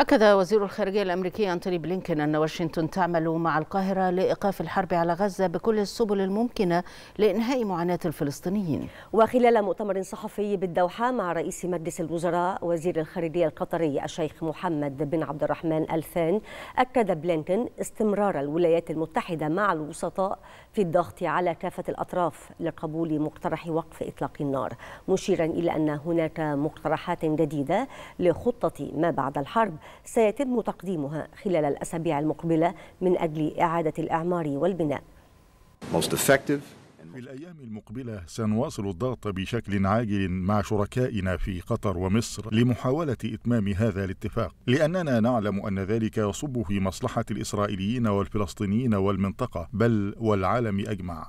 أكد وزير الخارجية الأمريكي أنتوني بلينكن أن واشنطن تعمل مع القاهرة لإيقاف الحرب على غزة بكل السبل الممكنة لإنهاء معاناة الفلسطينيين وخلال مؤتمر صحفي بالدوحة مع رئيس مجلس الوزراء وزير الخارجية القطري الشيخ محمد بن عبد الرحمن الثان أكد بلينكن استمرار الولايات المتحدة مع الوسطاء في الضغط على كافة الأطراف لقبول مقترح وقف إطلاق النار مشيرا إلى أن هناك مقترحات جديدة لخطة ما بعد الحرب سيتم تقديمها خلال الأسابيع المقبلة من أجل إعادة الإعمار والبناء في الأيام المقبلة سنواصل الضغط بشكل عاجل مع شركائنا في قطر ومصر لمحاولة إتمام هذا الاتفاق لأننا نعلم أن ذلك يصب في مصلحة الإسرائيليين والفلسطينيين والمنطقة بل والعالم أجمع